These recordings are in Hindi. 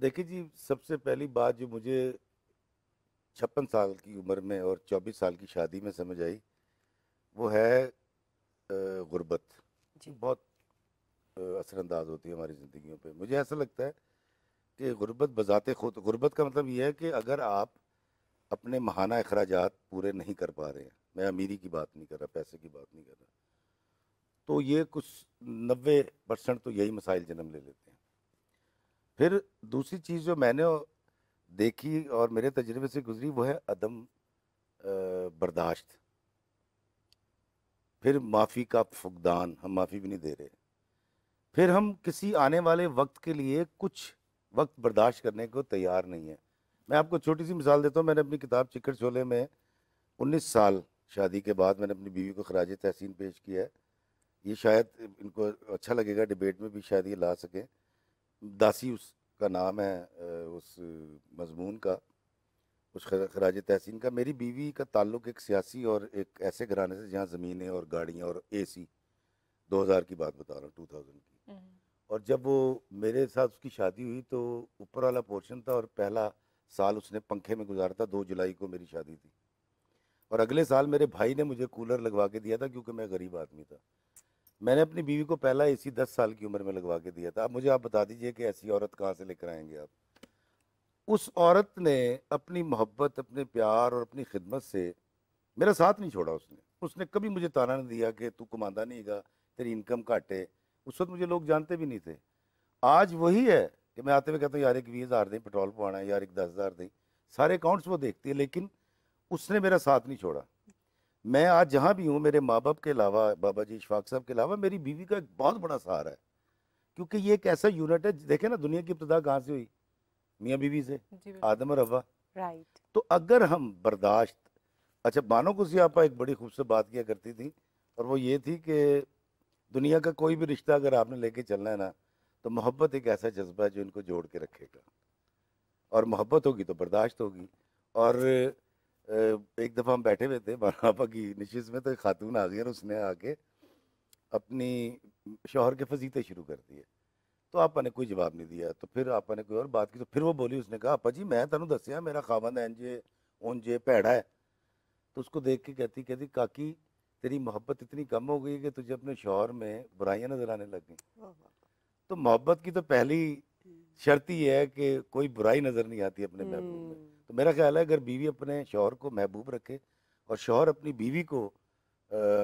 देखिए जी सबसे पहली बात जो मुझे छप्पन साल की उम्र में और चौबीस साल की शादी में समझ आई वो है गुर्बत बहुत असरअंदाज होती है हमारी ज़िंदगी पे मुझे ऐसा लगता है कि गुर्बत बजाते खुद गुर्बत का मतलब ये है कि अगर आप अपने महाना अखराज पूरे नहीं कर पा रहे हैं मैं अमीरी की बात नहीं कर रहा पैसे की बात नहीं कर रहा तो ये कुछ नब्बे परसेंट तो यही मसाइल जन्म ले लेते हैं फिर दूसरी चीज़ जो मैंने देखी और मेरे तजर्बे से गुजरी वो है अदम बर्दाश्त फिर माफ़ी का फुकदान हम माफ़ी भी नहीं दे रहे फिर हम किसी आने वाले वक्त के लिए कुछ वक्त बर्दाश्त करने को तैयार नहीं है मैं आपको छोटी सी मिसाल देता हूँ मैंने अपनी किताब चिकट छोले में उन्नीस साल शादी के बाद मैंने अपनी बीवी को खराज तहसीन पेश किया है ये शायद इनको अच्छा लगेगा डिबेट में भी शायद ये ला सकें दासी उसका नाम है उस मजमून का उस खराज तहसीन का मेरी बीवी का ताल्लुक एक सियासी और एक ऐसे घराने से जहाँ ज़मीनें और गाड़ियाँ और एसी 2000 की बात बता रहा हूँ 2000 की हम्म। और जब वो मेरे साथ उसकी शादी हुई तो ऊपर वाला पोर्शन था और पहला साल उसने पंखे में गुजारा था दो जुलाई को मेरी शादी थी और अगले साल मेरे भाई ने मुझे कूलर लगवा के दिया था क्योंकि मैं गरीब आदमी था मैंने अपनी बीवी को पहला इसी दस साल की उम्र में लगवा के दिया था अब मुझे आप बता दीजिए कि ऐसी औरत कहाँ से लेकर आएंगे आप उस औरत ने अपनी मोहब्बत अपने प्यार और अपनी खिदमत से मेरा साथ नहीं छोड़ा उसने उसने कभी मुझे ताना नहीं दिया कि तू कमांदा नहीं गा तेरी इनकम घाटे उस वक्त मुझे लोग जानते भी नहीं थे आज वही है कि मैं आते हुए कहता हूँ यार एक बीस हज़ार दें पेट्रोल पवाना है यार एक दस हज़ार दें सारे अकाउंट्स वो देखती है लेकिन उसने मेरा साथ नहीं छोड़ा मैं आज जहाँ भी हूँ मेरे माँ बाप के अलावा बाबा जी इशफाक साहब के अलावा मेरी बीवी का एक बहुत बड़ा सहारा है क्योंकि ये एक ऐसा यूनिट है देखे ना दुनिया की इब्तदा कहाँ से हुई मियाँ बीवी से आदम और अब्बा राइट तो अगर हम बर्दाश्त अच्छा बानो आप एक बड़ी खूबसूरत बात किया करती थी और वो ये थी कि दुनिया का कोई भी रिश्ता अगर आपने लेके चलना है ना तो मोहब्बत एक ऐसा जज्बा है जो इनको जोड़ के रखेगा और मोहब्बत होगी तो बर्दाश्त होगी और एक दफ़ा हम बैठे हुए थे बारापा की नशिस में तो खातून आ गई और उसने आके अपनी शोहर के फजीते शुरू कर दिए तो आपा ने कोई जवाब नहीं दिया तो फिर आपा ने कोई और बात की तो फिर वो बोली उसने कहा आपा जी मैं तेन दसिया मेरा खावन एन जे ओन जे भैड़ा है तो उसको देख के कहती कहती काकी तेरी मोहब्बत इतनी कम हो गई कि तुझे अपने शोहर में बुराइयाँ नजर आने लग गई तो मोहब्बत की तो पहली हम्म। शर्त ही है कि कोई बुराई नजर नहीं आती अपने महबूब में हम्म। तो मेरा ख्याल है अगर बीवी अपने शोहर को महबूब रखे और शोहर अपनी बीवी को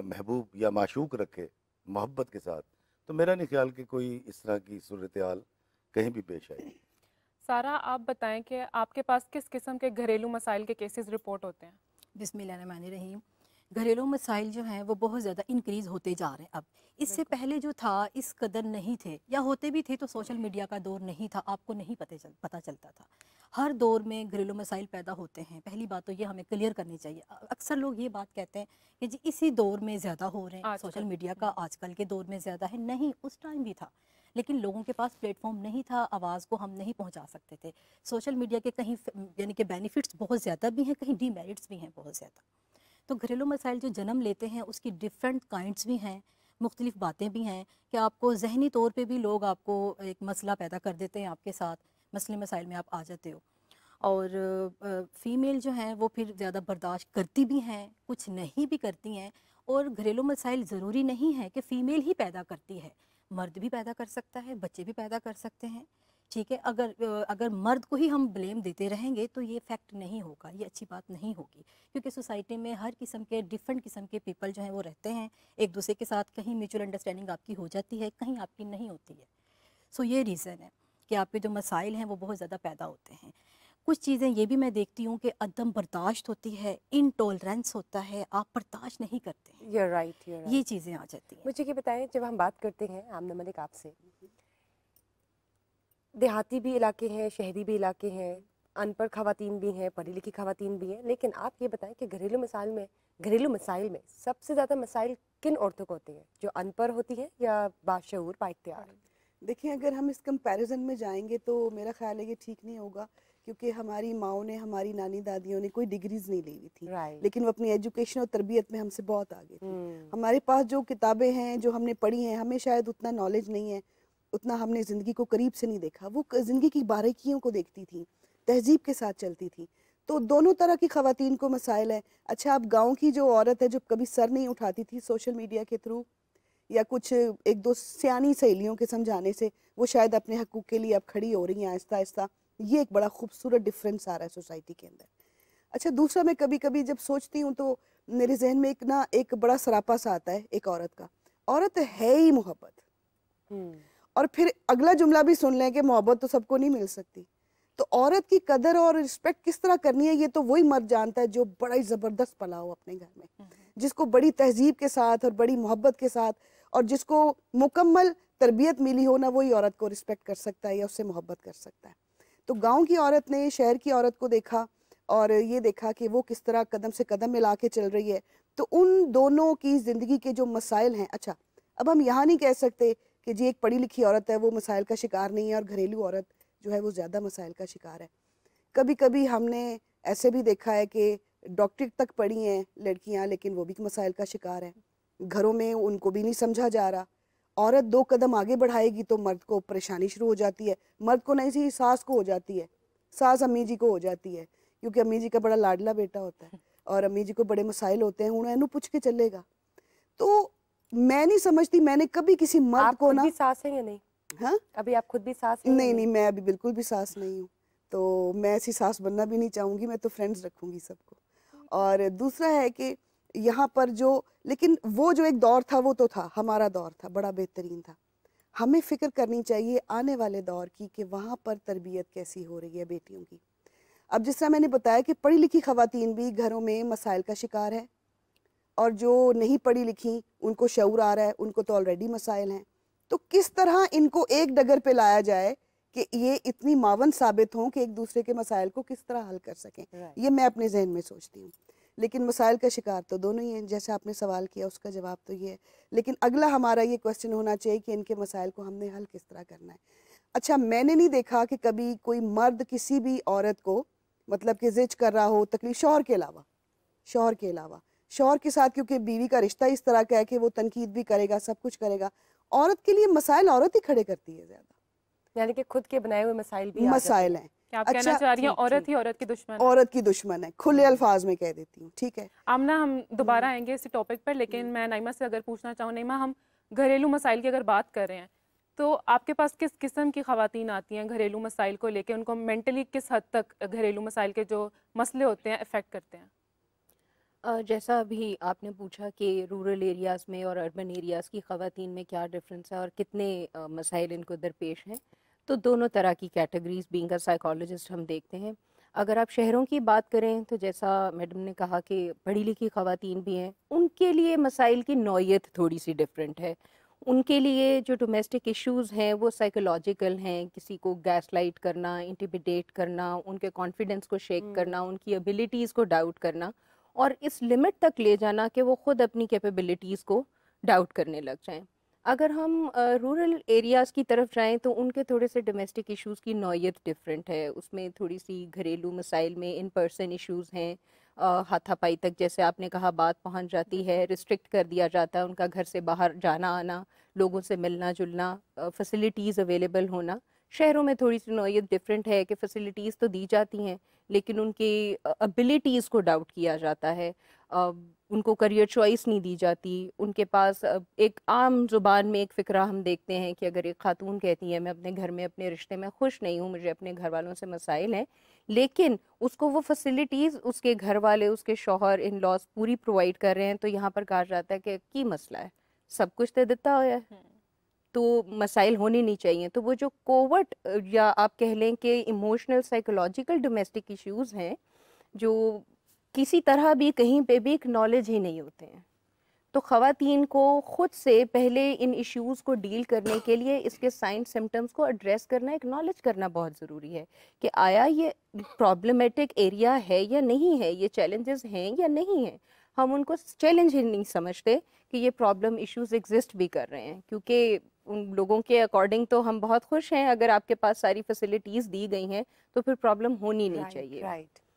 महबूब या माशूक रखे मोहब्बत के साथ तो मेरा नहीं ख्याल कि कोई इस तरह की सूरत हाल कहीं भी पेश आएगी सारा आप बताएं कि आपके पास किस किस्म के घरेलू मसाइल के केसेस रिपोर्ट होते हैं रहीम घरेलू मसाइल जो हैं वो बहुत ज़्यादा इंक्रीज़ होते जा रहे हैं अब इससे पहले जो था इस कदर नहीं थे या होते भी थे तो सोशल मीडिया का दौर नहीं था आपको नहीं पता चल पता चलता था हर दौर में घरेलू मसाइल पैदा होते हैं पहली बात तो ये हमें क्लियर करनी चाहिए अक्सर लोग ये बात कहते हैं कि जी इसी दौर में ज़्यादा हो रहे हैं सोशल मीडिया का हम्म। आजकल के दौर में ज़्यादा है नहीं उस टाइम भी था लेकिन लोगों के पास प्लेटफॉर्म नहीं था आवाज़ को हम नहीं पहुंचा सकते थे सोशल मीडिया के कहीं यानी कि बेनिफिट्स बहुत ज़्यादा भी हैं कहीं डीमेरिट्स भी हैं बहुत ज़्यादा तो घरेलू मसाइल जो जन्म लेते हैं उसकी डिफरेंट काइंड्स भी हैं मुख्तलिफ बातें भी हैं कि आपको जहनी तौर पर भी लोग आपको एक मसला पैदा कर देते हैं आपके साथ मसले मसाइल में आप आ जाते हो और फीमेल जो हैं वो फिर ज़्यादा बर्दाश्त करती भी हैं कुछ नहीं भी करती हैं और घरेलू मसाइल ज़रूरी नहीं है कि फ़ीमेल ही पैदा करती है मर्द भी पैदा कर सकता है बच्चे भी पैदा कर सकते हैं ठीक है अगर अगर मर्द को ही हम ब्लेम देते रहेंगे तो ये फैक्ट नहीं होगा ये अच्छी बात नहीं होगी क्योंकि सोसाइटी में हर किस्म के डिफरेंट किस्म के पीपल जो हैं वो रहते हैं एक दूसरे के साथ कहीं म्यूचुअल अंडरस्टैंडिंग आपकी हो जाती है कहीं आपकी नहीं होती है सो ये रीज़न है कि आपके जो मसाइल हैं वो बहुत ज़्यादा पैदा होते हैं कुछ चीज़ें ये भी मैं देखती हूँ कि अदम बर्दाश्त होती है इनटॉलरेंस होता है आप बर्दाश्त नहीं करते हैं right, right. ये चीज़ें आ जाती हैं मुझे ये बताएं जब हम बात करते हैं आमने मलिक आपसे देहाती भी इलाके हैं शहरी भी इलाके हैं अनपढ़ खातन भी हैं पढ़ी लिखी खातन भी हैं लेकिन आप ये बताएं कि घरेलू मसाइल में घरेलू मसाइल में सबसे ज़्यादा मसाइल किन औरतों को होती हैं जो अनपढ़ होती हैं या बाशूर बाख्तियार देखिए अगर हम इस कंपैरिजन में जाएंगे तो मेरा ख्याल है ये ठीक नहीं होगा क्योंकि हमारी माओ ने हमारी नानी दादियों ने कोई डिग्रीज नहीं ले हुई थी right. लेकिन वो अपनी एजुकेशन और तरबियत में हमसे बहुत आगे थी hmm. हमारे पास जो किताबें हैं जो हमने पढ़ी हैं हमें शायद उतना नॉलेज नहीं है उतना हमने ज़िंदगी को करीब से नहीं देखा वो ज़िंदगी की बारीकियों को देखती थी तहजीब के साथ चलती थी तो दोनों तरह की खातन को मसाइल हैं अच्छा आप गांव की जो औरत है जो कभी सर नहीं उठाती थी सोशल मीडिया के थ्रू या कुछ एक दो सियानी सहेलियों के समझाने से वो शायद अपने हकूक़ के लिए अब खड़ी हो रही हैं आहिस्ता आहिस्ता ये एक बड़ा खूबसूरत डिफरेंस आ रहा है सोसाइटी के अंदर अच्छा दूसरा मैं कभी कभी जब सोचती हूँ तो मेरे जहन में एक ना एक बड़ा सरापा सा आता है एक औरत का औरत है ही मोहब्बत हम्म। और फिर अगला जुमला भी सुन लें कि मोहब्बत तो सबको नहीं मिल सकती तो औरत की कदर और रिस्पेक्ट किस तरह करनी है ये तो वही मर्द जानता है जो बड़ा ही ज़बरदस्त पला हो अपने घर में हम्म। जिसको बड़ी तहजीब के साथ और बड़ी मोहब्बत के साथ और जिसको मुकम्मल तरबियत मिली हो ना वही औरत को रिस्पेक्ट कर सकता है या उससे मोहब्बत कर सकता है तो गांव की औरत ने शहर की औरत को देखा और ये देखा कि वो किस तरह कदम से कदम मिला के चल रही है तो उन दोनों की ज़िंदगी के जो मसाइल हैं अच्छा अब हम यहाँ नहीं कह सकते कि जी एक पढ़ी लिखी औरत है वो मसाइल का शिकार नहीं है और घरेलू औरत जो है वो ज़्यादा मसाइल का शिकार है कभी कभी हमने ऐसे भी देखा है कि डॉक्टरेट तक पढ़ी हैं लड़कियाँ लेकिन वो भी मसाइल का शिकार हैं घरों में उनको भी नहीं समझा जा रहा औरत दो कदम आगे बढ़ाएगी तो मर्द को परेशानी शुरू हो जाती है मर्द को नहीं सी सास को हो जाती है सास अम्मी जी को हो जाती है क्योंकि अम्मी जी का बड़ा लाडला बेटा होता है और अम्मी जी को बड़े मसाइल होते हैं उन्होंने पूछ के चलेगा तो मैं नहीं समझती मैंने कभी किसी मर्द को ना सास है या नहीं हाँ अभी आप खुद भी सास नहीं नहीं, नहीं मैं अभी बिल्कुल भी सास नहीं हूँ तो मैं ऐसी सास बनना भी नहीं चाहूँगी मैं तो फ्रेंड्स रखूंगी सबको और दूसरा है कि यहाँ पर जो लेकिन वो जो एक दौर था वो तो था हमारा दौर था बड़ा बेहतरीन था हमें फिक्र करनी चाहिए आने वाले दौर की कि वहाँ पर तरबियत कैसी हो रही है बेटियों की अब जिस तरह मैंने बताया कि पढ़ी लिखी खातन भी घरों में मसाइल का शिकार है और जो नहीं पढ़ी लिखी उनको शूर आ रहा है उनको तो ऑलरेडी मसाइल हैं तो किस तरह इनको एक डगर पे लाया जाए कि ये इतनी मावन साबित हों कि एक दूसरे के मसाइल को किस तरह हल कर सकें right. ये मैं अपने जहन में सोचती हूँ लेकिन मसाइल का शिकार तो दोनों ही हैं जैसे आपने सवाल किया उसका जवाब तो ये है लेकिन अगला हमारा ये क्वेश्चन होना चाहिए कि इनके मसाइल को हमने हल किस तरह करना है अच्छा मैंने नहीं देखा कि कभी कोई मर्द किसी भी औरत को मतलब कि जिज कर रहा हो तकलीफ शोहर के अलावा शोहर के अलावा शोहर के साथ क्योंकि बीवी का रिश्ता इस तरह का है कि वो तनकीद भी करेगा सब कुछ करेगा औरत के लिए मसाइल औरत ही खड़े करती है ज्यादा यानी कि खुद के बनाए हुए मसाइल भी मसाइल हैं आप अच्छा, कहना चाह रही हैं औरत ही औरत की दुश्मन औरत की दुश्मन है खुले अल्फाज में कह देती हूँ ठीक है आमना हम दोबारा हम्म। आएंगे इस टॉपिक पर लेकिन हम्म। मैं नाइमा से अगर पूछना चाहूँ नाइमा हम घरेलू मसाइल की अगर बात कर रहे हैं तो आपके पास किस किस्म की खातन आती हैं घरेलू मसाइल को लेकर उनको मेंटली किस हद तक घरेलू मसाइल के जो मसले होते हैं अफेक्ट करते हैं जैसा अभी आपने पूछा कि रूरल एरियाज़ में और अर्बन एरियाज़ की ख़ातन में क्या डिफरेंस है और कितने मसाइल इनको दरपेश हैं तो दोनों तरह की कैटेगरीज बीइंग अ साइकोलॉजिस्ट हम देखते हैं अगर आप शहरों की बात करें तो जैसा मैडम ने कहा कि पढ़ी लिखी ख़वातीन भी हैं उनके लिए मसाइल की नौीयत थोड़ी सी डिफरेंट है उनके लिए जो डोमेस्टिक इश्यूज हैं वो साइकोलॉजिकल हैं किसी को गैसलाइट करना इंटिबिडेट करना उनके कॉन्फिडेंस को शेक करना उनकी एबिलिटीज़ को डाउट करना और इस लिमिट तक ले जाना कि वो ख़ुद अपनी कैपेबिलिटीज़ को डाउट करने लग जाएं अगर हम रूरल एरियाज़ की तरफ जाएं तो उनके थोड़े से डोमेस्टिक इश्यूज़ की नौीयत डिफरेंट है उसमें थोड़ी सी घरेलू मसाइल में इन पर्सन इश्यूज़ हैं हाथापाई तक जैसे आपने कहा बात पहुंच जाती है रिस्ट्रिक्ट कर दिया जाता है उनका घर से बाहर जाना आना लोगों से मिलना जुलना फैसिलिटीज़ अवेलेबल होना शहरों में थोड़ी सी नोयत डिफरेंट है कि फैसिलिटीज़ तो दी जाती हैं लेकिन उनकी अबिलिटीज़ को डाउट किया जाता है उनको करियर चॉइस नहीं दी जाती उनके पास एक आम जुबान में एक फ़िक्रा हम देखते हैं कि अगर एक खातून कहती है मैं अपने घर में अपने रिश्ते में खुश नहीं हूँ मुझे अपने घर वालों से मसाइल हैं लेकिन उसको वो फैसिलिटीज़ उसके घर वाले उसके शोहर इन लॉज पूरी प्रोवाइड कर रहे हैं तो यहाँ पर कहा जाता है कि की मसला है सब कुछ तो दिता हुआ है हम्म। तो मसाइल होने नहीं चाहिए तो वो जो कोवट या आप कह लें कि इमोशनल साइकोलॉजिकल डोमेस्टिक इश्यूज हैं जो किसी तरह भी कहीं पे भी नॉलेज ही नहीं होते हैं तो ख़वातीन को ख़ुद से पहले इन इश्यूज़ को डील करने के लिए इसके साइन सिम्टम्स को एड्रेस करना एक्नॉलेज करना बहुत ज़रूरी है कि आया ये प्रॉब्लमेटिक एरिया है या नहीं है ये चैलेंजेस हैं या नहीं हैं हम उनको चैलेंज ही नहीं समझते कि ये प्रॉब्लम इश्यूज़ एग्जिस्ट भी कर रहे हैं क्योंकि उन लोगों के अकॉर्डिंग तो हम बहुत खुश हैं अगर आपके पास सारी फैसिलिटीज़ दी गई हैं तो फिर प्रॉब्लम होनी right, नहीं चाहिए राइट right.